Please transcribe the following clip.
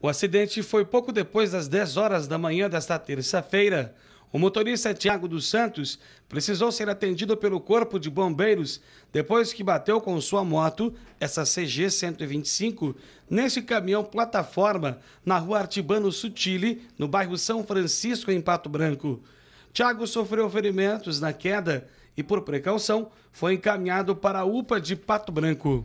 O acidente foi pouco depois das 10 horas da manhã desta terça-feira. O motorista Tiago dos Santos precisou ser atendido pelo Corpo de Bombeiros depois que bateu com sua moto, essa CG 125, nesse caminhão plataforma na rua Artibano Sutile, no bairro São Francisco, em Pato Branco. Tiago sofreu ferimentos na queda e, por precaução, foi encaminhado para a UPA de Pato Branco.